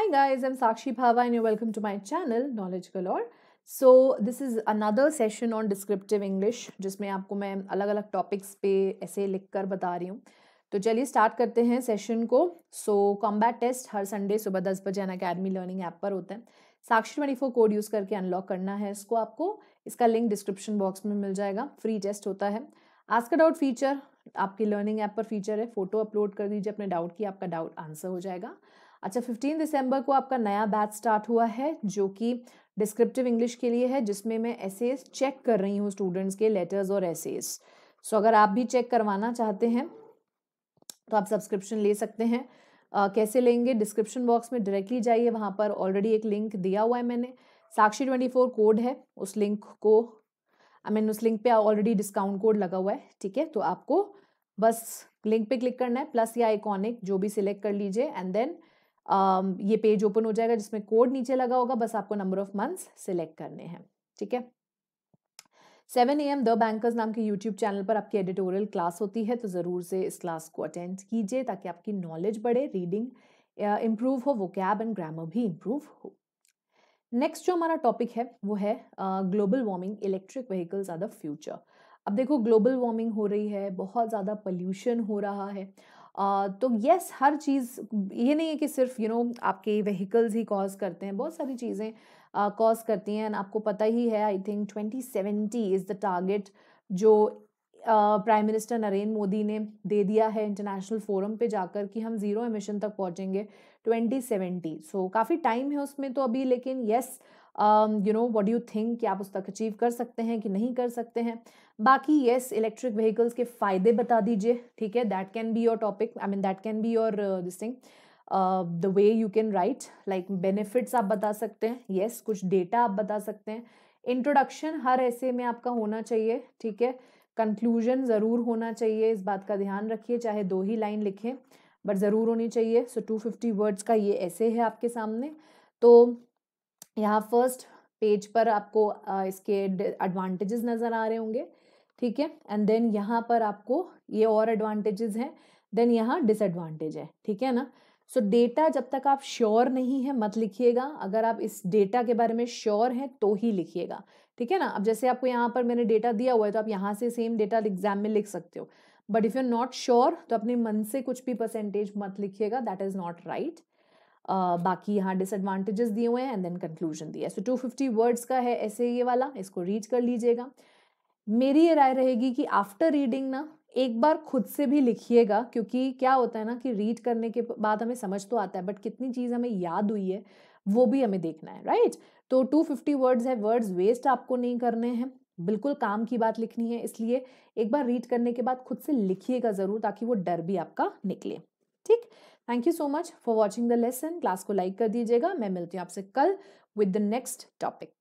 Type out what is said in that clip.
Hi guys, I'm Sakshi Bhava and you're welcome to my channel Knowledge Galore. So this is another session on descriptive English जिसमें आपको मैं अलग अलग topics पे ऐसे लिख कर बता रही हूँ तो चलिए स्टार्ट करते हैं सेशन को सो कॉम्बैट टेस्ट हर संडे सुबह दस बजे अन अकेडमी लर्निंग ऐप पर होता है Sakshi twenty four code use करके अनलॉक करना है इसको आपको इसका लिंक डिस्क्रिप्शन बॉक्स में मिल जाएगा फ्री टेस्ट होता है आस्क डाउट फीचर आपकी लर्निंग ऐप पर फीचर है फोटो अपलोड कर दीजिए अपने डाउट की आपका डाउट आंसर हो जाएगा अच्छा 15 दिसंबर को आपका नया बैच स्टार्ट हुआ है जो कि डिस्क्रिप्टिव इंग्लिश के लिए है जिसमें मैं एसेज चेक कर रही हूँ स्टूडेंट्स के लेटर्स और एसेज सो अगर आप भी चेक करवाना चाहते हैं तो आप सब्सक्रिप्शन ले सकते हैं आ, कैसे लेंगे डिस्क्रिप्शन बॉक्स में डायरेक्टली जाइए वहाँ पर ऑलरेडी एक लिंक दिया हुआ है मैंने साक्षी ट्वेंटी फोर कोड है उस लिंक को आई I मीन mean, उस लिंक पे ऑलरेडी डिस्काउंट कोड लगा हुआ है ठीक है तो आपको बस लिंक पे क्लिक करना है प्लस या आइकॉनिक जो भी सिलेक्ट कर लीजिए एंड देन ये पेज ओपन हो जाएगा जिसमें कोड नीचे लगा होगा बस आपको नंबर ऑफ मंथ्स सिलेक्ट करने हैं ठीक है seven A M the bankers नाम के यूट्यूब चैनल पर आपकी एडिटोरियल क्लास होती है तो ज़रूर से इस क्लास को अटेंड कीजिए ताकि आपकी नॉलेज बढ़े रीडिंग इम्प्रूव हो वो कैब एंड ग्रामर भी इम्प्रूव हो नेक्स्ट जो हमारा टॉपिक है वो है global warming electric vehicles are the future अब देखो ग्लोबल वार्मिंग हो रही है बहुत ज़्यादा पल्यूशन हो रहा है तो यस हर चीज़ ये नहीं है कि सिर्फ यू नो आपके व्हीकल्स ही कॉज करते हैं बहुत सारी चीज़ें कॉज करती हैं एंड आपको पता ही है I think twenty seventy is the target जो प्राइम मिनिस्टर नरेंद्र मोदी ने दे दिया है इंटरनेशनल फोरम पे जाकर कि हम ज़ीरो एमिशन तक पहुँचेंगे ट्वेंटी सेवेंटी सो काफ़ी टाइम है उसमें तो अभी लेकिन yes you know what you think कि आप उस तक अचीव कर सकते हैं कि नहीं कर सकते हैं बाकी येस इलेक्ट्रिक व्हीकल्स के फ़ायदे बता दीजिए ठीक है that can be your topic I mean that can be your this thing the way you can write like benefits आप बता सकते हैं येस yes, कुछ डेटा आप बता सकते हैं इंट्रोडक्शन हर ऐसे में आपका होना चाहिए ठीक है कंक्लूजन ज़रूर होना चाहिए इस बात का ध्यान रखिए चाहे दो ही लाइन लिखें बट ज़रूर होनी चाहिए सो टू फिफ्टी वर्ड्स का ये ऐसे है आपके सामने तो यहाँ फर्स्ट पेज पर आपको इसके एडवांटेजेस नज़र आ रहे होंगे ठीक है एंड देन यहाँ पर आपको ये और एडवांटेजेस हैं देन यहाँ डिसएडवांटेज है ठीक है ना सो so, डेटा जब तक आप श्योर नहीं है मत लिखिएगा अगर आप इस डेटा के बारे में श्योर हैं तो ही लिखिएगा ठीक है ना अब जैसे आपको यहाँ पर मैंने डेटा दिया हुआ है तो आप यहाँ से सेम डेटा एग्जाम में लिख सकते हो but if you are not sure तो अपने मन से कुछ भी परसेंटेज मत लिखिएगा दैट इज़ नॉट राइट बाकी यहाँ डिसएडवांटेजेस दिए हुए हैं एंड देन कंक्लूजन दिया सो टू फिफ्टी वर्ड्स का है ऐसे ये वाला इसको रीड कर लीजिएगा मेरी ये राय रहेगी कि आफ्टर रीडिंग ना एक बार खुद से भी लिखिएगा क्योंकि क्या होता है ना कि रीड करने के बाद हमें समझ तो आता है बट कितनी चीज़ हमें याद हुई है वो भी हमें देखना है राइट तो 250 वर्ड्स है वर्ड्स वेस्ट आपको नहीं करने हैं बिल्कुल काम की बात लिखनी है इसलिए एक बार रीड करने के बाद खुद से लिखिएगा ज़रूर ताकि वो डर भी आपका निकले ठीक thank you so much for watching the lesson class को लाइक कर दीजिएगा मैं मिलती हूँ आपसे कल विद द नेक्स्ट टॉपिक